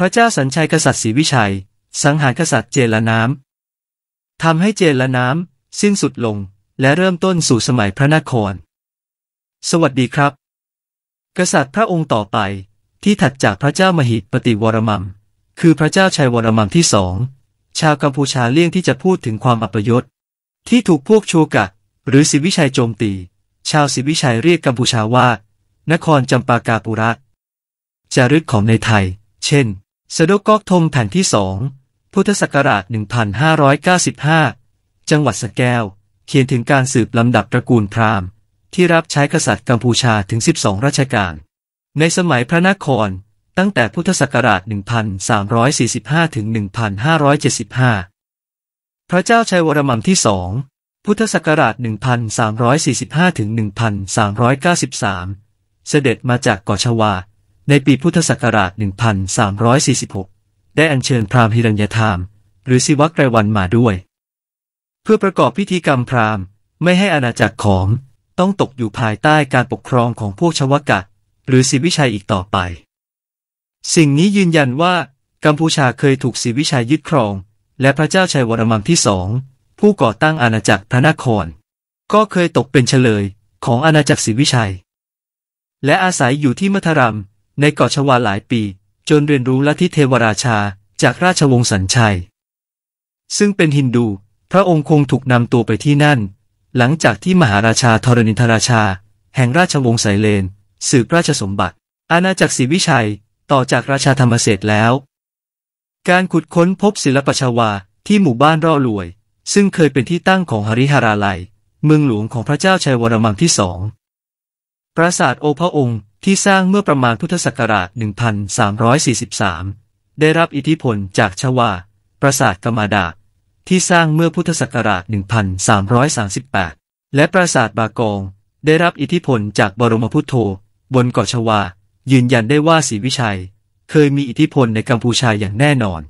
พระเจ้าสัญชัยกษัตริย์ศรีวิชัยสังหารกษัตริย์เจลน้ำทำให้เจลน้ำสิ้นสุดลงและเริ่มต้นสู่สมัยพระนคร สวัสดีครับ กษัตริย์พระองค์ต่อไป ที่ถัดจากพระเจ้ามหิปฏิวรมัมคือพระเจ้าชัยวรมัมที่สองชาวกัมพูชาเลี่ยงที่จะพูดถึงความอัปยศที่ถูกพวกชูกะหรือศิวิชัยโจมตี ชาวศิวิชัยเรียกกัมพูชาว่า นครจำปากาปุระจารึกของในไทย เช่นสะดกอกธงแผ่นที่สอง พุทธศักราช 1595 จังหวัดสแก้ว เขียนถึงการสืบลำดับตระกูลพราหมณ์ที่รับใช้กษัตริย์กัมพูชาถึง 12ราชการ ในสมัยพระนคร ตั้งแต่พุทธศักราช 1345ถึง1575 พระเจ้าชัยวรมันที่สอง พุทธศักราช1345ถึง1393 เสด็จมาจากกอชวาในปีพุทธศักราช 1346 ได้อัญเชิญพราหมณ์ฮิรัญยธามหรือศิวะไกรวันมาด้วย เพื่อประกอบพิธีกรรมพราหมณ์ ไม่ให้อาณาจักรของ ต้องตกอยู่ภายใต้การปกครองของพวกชวกะหรือศิวิชัยอีกต่อไป สิ่งนี้ยืนยันว่า กัมพูชาเคยถูกศิวิชัยยึดครอง และพระเจ้าชัยวรมังที่สองผู้ก่อตั้งอาณาจักรพระนคร ก็เคยตกเป็นเฉลยของอาณาจักรศิวิชัย และอาศัยอยู่ที่มัทรัมในเกาะชวาหลายปี จนเรียนรู้ลัทธิเทวราชาจากราชวงศ์สันชัย ซึ่งเป็นฮินดู พระองค์คงถูกนำตัวไปที่นั่น หลังจากที่มหาราชาธรณินทราชา แห่งราชวงศ์ไสเลน สืบราชสมบัติ อาณาจักรศรีวิชัยต่อจากราชาธรรมเสดแล้ว การขุดค้นพบศิลปชาวาที่หมู่บ้านร่อรวย ซึ่งเคยเป็นที่ตั้งของหริหาราลัยเมืองหลวงของพระเจ้าชัยวรมังที่สองปราสาทโอพระองค์ที่สร้างเมื่อประมาณพุทธศักราช1343ได้รับอิทธิพลจากชวา ปราสาทกมาดา ที่สร้างเมื่อพุทธศักราช 1338 และปราสาทบากองได้รับอิทธิพลจากบรมพุทโธ บนเกาะชวายืนยันได้ว่าศรีวิชัย เคยมีอิทธิพลในกัมพูชาอย่างแน่นอน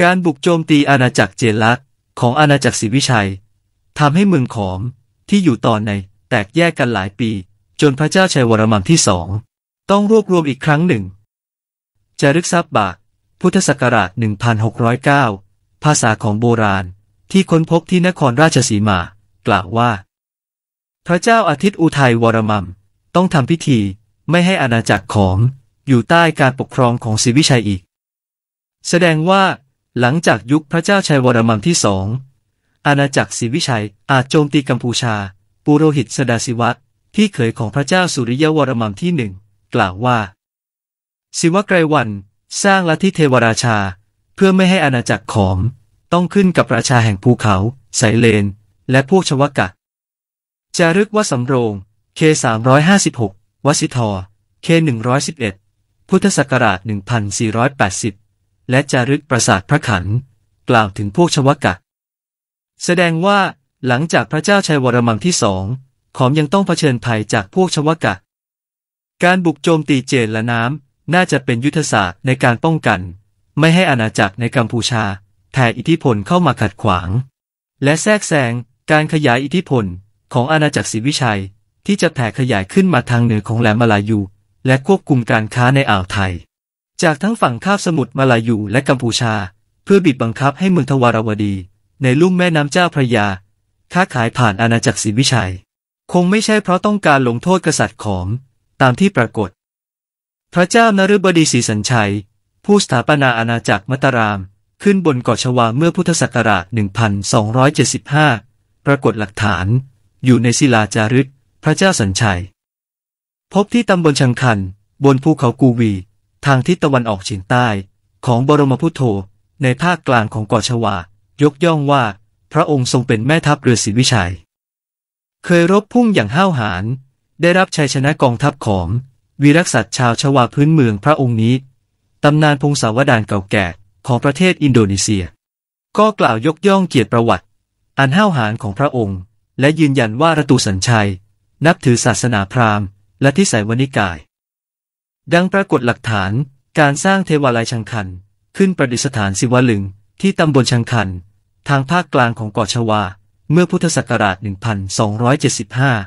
การบุกโจมตีอาณาจักรเจลักของอาณาจักรศรีวิชัยทำให้เมืองขอมที่อยู่ต่อในแตกแยกกันหลายปีจนพระเจ้าชัยวรมันที่สองต้องรวบรวมอีกครั้งหนึ่งจารึกทรัพย์บากพุทธศักราช 1609 ภาษาของโบราณที่ค้นพบที่นครราชสีมากล่าวว่า พระเจ้าอาทิตย์อุทัยวรมัมต้องทำพิธีไม่ให้อาณาจักรของอยู่ใต้การปกครองของศรีวิชัยอีก แสดงว่า หลังจากยุคพระเจ้าชัยวรมันที่สองอาณาจักรศรีวิชัยอาจโจมตีกัมพูชา ปุโรหิตสดาสิวัตรพี่เขยของพระเจ้าสุริยวรมังที่หนึ่งกล่าวว่า ศิวะไกรวัน สร้างลัทธิเทวราชา เพื่อไม่ให้อาณาจักรของต้องขึ้นกับราชาแห่งภูเขาไสเลน และพวกชวกะจารึกวสัมโรงเค356วสิทอเค111พุทธศักราช 1480 และจารึกปราสาทพระขัน กล่าวถึงพวกชวกะ แสดงว่า หลังจากพระเจ้าชัยวรมังที่สองขอมยังต้องเผชิญภัยจากพวกชวกะ การบุกโจมตีเจนและน้ำน่าจะเป็นยุทธศาสตร์ในการป้องกัน ไม่ให้อนาจักรในกัมพูชาแผ่อิทธิพลเข้ามาขัดขวาง และแทรกแซงการขยายอิทธิพล ของอาณาจักรศรีวิชัยที่จะแผ่ขยายขึ้นมาทางเหนือของแหลมมาลายูและควบคุมการค้าในอ่าวไทย จากทั้งฝั่งคาบสมุทรมาลายูและกัมพูชา เพื่อบีบบังคับให้เมืองทวารวดี ในลุ่มแม่น้ำเจ้าพระยา ค้าขายผ่านอาณาจักรศรีวิชัยคงไม่ใช่เพราะต้องการลงโทษกษัตริย์ขอมตามที่ปรากฏ พระเจ้านฤบดีศรีสัญชัย ผู้สถาปนาอาณาจักรมัตตาราม ขึ้นบนเกาะชวาเมื่อพุทธศักราช1275 ปรากฏหลักฐานอยู่ในศิลาจารึกพระเจ้าสัญชัย พบที่ตำบลชังคัน บนภูเขากูวี ทางทิศตะวันออกเฉียงใต้ ของบรมพุทโธในภาคกลางของเกาะชวายกย่องว่าพระองค์ทรงเป็นแม่ทัพเรือศรีวิชัยเคยรบพุ่งอย่างห้าวหาญ ได้รับชัยชนะกองทัพของวีรศัตริ์ชาวชวาพื้นเมืองพระองค์นี้ ตำนานพงศาวดารเก่าแก่ของประเทศอินโดนีเซีย ก็กล่าวยกย่องเกียรติประวัติ อันห้าวหาญของพระองค์ และยืนยันว่าระตูสัญชัย นับถือศาสนาพราหมณ์ และที่ใสยวนิกาย ดังปรากฏหลักฐาน การสร้างเทวาลัยชังคันขึ้นประดิษฐานศิวลึง ที่ตำบลชังคันทางภาคกลางของเกาะชวาเมื่อพุทธศักราช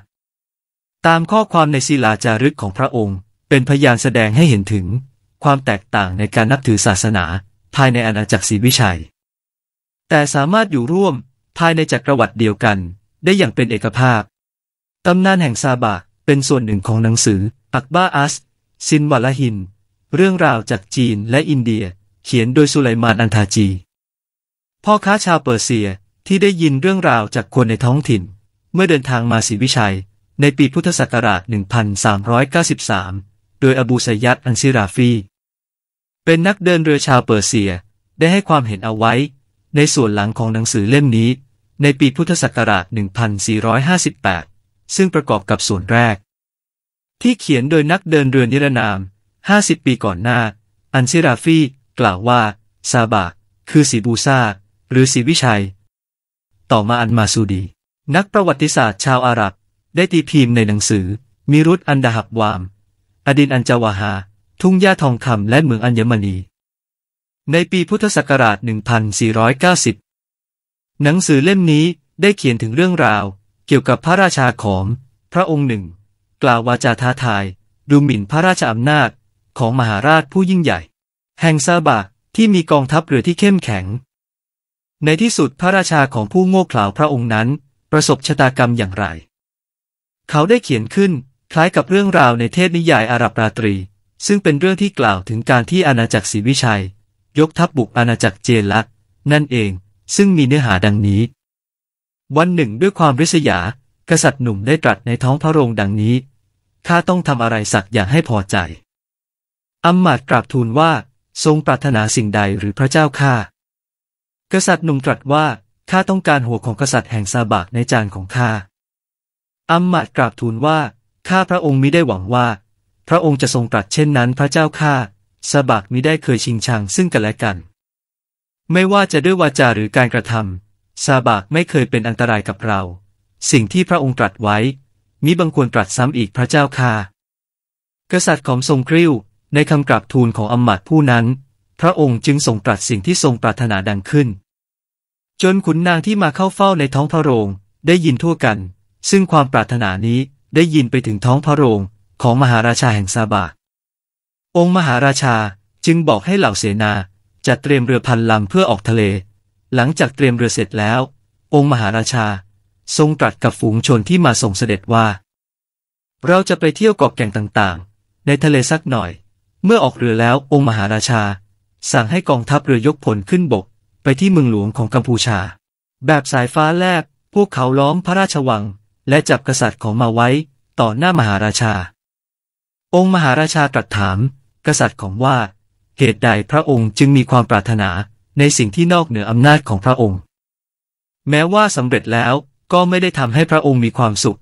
1275 ตามข้อความในศิลาจารึกของพระองค์ เป็นพยานแสดงให้เห็นถึง ความแตกต่างในการนับถือศาสนา ภายในอาณาจักรศรีวิชัย แต่สามารถอยู่ร่วมภายในจักรวรรดิเดียวกันได้อย่างเป็นเอกภาพ ตำนานแห่งซาบะ เป็นส่วนหนึ่งของหนังสือ อักบ้าอัสซินวัลหิน เรื่องราวจากจีนและอินเดีย เขียนโดยสุไลมานอันทาจี พ่อค้าชาวเปอร์เซียที่ได้ยินเรื่องราวจากคนในท้องถิ่น เมื่อเดินทางมาศรีวิชัย ในปีพุทธศักราช1393 โดยอบูสยัด อันซิราฟี เป็นนักเดินเรือชาวเปอร์เซีย ได้ให้ความเห็นเอาไว้ ในส่วนหลังของหนังสือเล่มนี้ ในปีพุทธศักราช 1458 ซึ่งประกอบกับส่วนแรก ที่เขียนโดยนักเดินเรือนิรนาม 50 ปีก่อนหน้า อันซิราฟี กล่าวว่าซาบะคือสีบูซาหรือสีวิชัยต่อมาอันมาซูดี นักประวัติศาสตร์ชาวอาหรับได้ตีพิมพ์ในหนังสือมิรุตอันดาหับวาม อดินอันจาวาฮาทุ่งหญ้าทองคำและเมืองอัญมณี ในปีพุทธศักราช 1490 หนังสือเล่มนี้ได้เขียนถึงเรื่องราว เกี่ยวกับพระราชาของพระองค์หนึ่ง กล่าววาจาท้าทายดูหมิ่นพระราชอำนาจ ของมหาราชผู้ยิ่งใหญ่ แห่งซาบะที่มีกองทัพเรือที่เข้มแข็งในที่สุดพระราชาของผู้โง่เขลาพระองค์นั้น ประสบชะตากรรมอย่างไร เขาได้เขียนขึ้นคล้ายกับเรื่องราวในเทพนิยายอาหรับราตรี ซึ่งเป็นเรื่องที่กล่าวถึงการที่อาณาจักรศรีวิชัย ยกทัพบบุกอาณาจักรเจลักนั่นเอง ซึ่งมีเนื้อหาดังนี้ วันหนึ่งด้วยความริษยา กษัตริย์หนุ่มได้ตรัสในท้องพระโรงดังนี้ข้าต้องทำอะไรสักอย่างให้พอใจอัมมาตกราบทูลว่าทรงปรารถนาสิ่งใดหรือพระเจ้าข้ากษัตริย์หนุ่มตรัสว่าข้าต้องการหัวของกษัตริย์แห่งซาบากในจานของข้า อัมมัดกราบทูลว่าข้าพระองค์มิได้หวังว่า พระองค์จะทรงตรัสเช่นนั้น พระเจ้าข้า ซาบากมิได้เคยชิงชังซึ่งกันและกัน ไม่ว่าจะด้วยวาจาหรือการกระทำซาบากไม่เคยเป็นอันตรายกับเรา สิ่งที่พระองค์ตรัสไว้มิบังควรตรัสซ้ำอีกพระเจ้าข้า กษัตริย์ของทรงกริ้ว ในคำกราบทูลของอัมมัดผู้นั้น พระองค์จึงทรงตรัสสิ่งที่ทรงปรารถนาดังขึ้นจนขุนนางที่มาเข้าเฝ้าในท้องพระโรง ได้ยินทั่วกัน ซึ่งความปรารถนานี้ได้ยินไปถึงท้องพระโรง ของมหาราชาแห่งซาบะองค์มหาราชาจึงบอกให้เหล่าเสนาจัดเตรียมเรือพันลำเพื่อออกทะเล หลังจากเตรียมเรือเสร็จแล้ว องค์มหาราชาทรงตรัสกับฝูงชนที่มาส่งเสด็จว่า เราจะไปเที่ยวเกาะแก่งต่างๆ ในทะเลสักหน่อย เมื่อออกเรือแล้ว องค์มหาราชา สั่งให้กองทัพเรือยกพลขึ้นบกไปที่เมืองหลวงของกัมพูชา แบบสายฟ้าแลบ พวกเขาล้อมพระราชวัง และจับกษัตริย์ของมาไว้ ต่อหน้ามหาราชา องค์มหาราชาตรัสถาม กษัตริย์ของว่า เหตุใดพระองค์จึงมีความปรารถนาในสิ่งที่นอกเหนืออำนาจของพระองค์ แม้ว่าสำเร็จแล้วก็ไม่ได้ทำให้พระองค์มีความสุข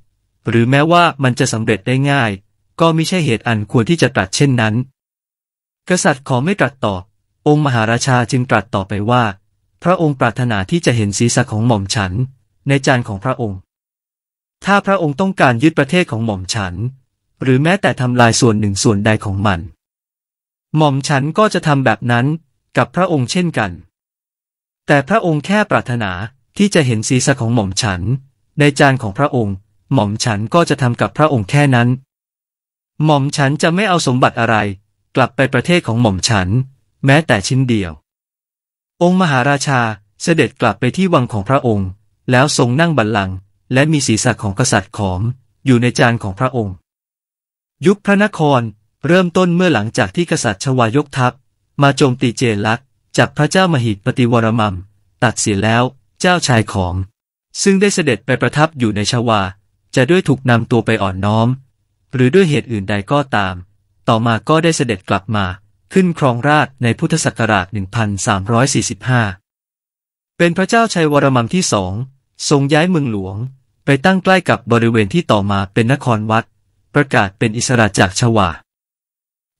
หรือแม้ว่ามันจะสำเร็จได้ง่าย ก็ไม่ใช่เหตุอันควรที่จะตรัสเช่นนั้น กษัตริย์ขอไม่ตรัสตอบ องค์มหาราชาจึงตรัสต่อไปว่าพระองค์ปรารถนาที่จะเห็นศีรษะของหม่อมฉัน ในจานของพระองค์ ถ้าพระองค์ต้องการยึดประเทศของหม่อมฉัน หรือแม้แต่ทำลายส่วนหนึ่งส่วนใดของมัน หม่อมฉันก็จะทำแบบนั้นกับพระองค์เช่นกัน แต่พระองค์แค่ปรารถนาที่จะเห็นศีรษะของหม่อมฉัน ในจานของพระองค์ หม่อมฉันก็จะทำกับพระองค์แค่นั้น หม่อมฉันจะไม่เอาสมบัติอะไรกลับไปประเทศของหม่อมฉัน แม้แต่ชิ้นเดียวองค์มหาราชาเสด็จกลับไปที่วังของพระองค์ แล้วทรงนั่งบัลลังก์และมีศีรษะของกษัตริย์ขอม อยู่ในจานของพระองค์ ยุคพระนครเริ่มต้นเมื่อหลังจากที่กษัตริย์ชวายกทัพมาโจมตีเจลักจากพระเจ้ามหิดปฏิวรมัมตัดเสียแล้วเจ้าชายขอม ซึ่งได้เสด็จไปประทับอยู่ในชวา จะด้วยถูกนำตัวไปอ่อนน้อม หรือด้วยเหตุอื่นใดก็ตาม ต่อมาก็ได้เสด็จกลับมาขึ้นครองราชในพุทธศักราช 1345 เป็นพระเจ้าชัยวรมันที่สอง ทรงย้ายเมืองหลวง ไปตั้งใกล้กับบริเวณที่ต่อมาเป็นนครวัด ประกาศเป็นอิสระจากชวา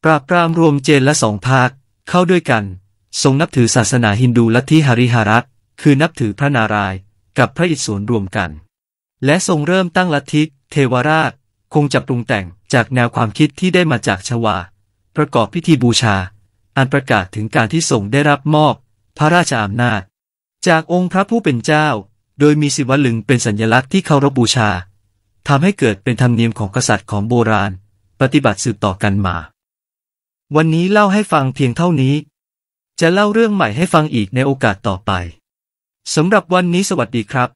ปราบปรามรวมเจนและสองภาค เข้าด้วยกัน ทรงนับถือศาสนาฮินดูลัทธิาริฮารัตคือนับถือพระนารายณ์กับพระอิศวรรวมกัน และทรงเริ่มตั้งลัทธิเทวราชคงจะปรุงแต่งจากแนวความคิดที่ได้มาจากชวาประกอบพิธีบูชา อันประกาศถึงการที่ทรงได้รับมอบ พระราชอำนาจ จากองค์พระผู้เป็นเจ้า โดยมีศิวลึงเป็นสัญลักษณ์ที่เคารพบบูชา ทำให้เกิดเป็นธรรมเนียมของกษัตริย์ของโบราณ ปฏิบัติสืบต่อกันมา วันนี้เล่าให้ฟังเพียงเท่านี้ จะเล่าเรื่องใหม่ให้ฟังอีกในโอกาสต่อไปสำหรับวันนี้สวัสดีครับ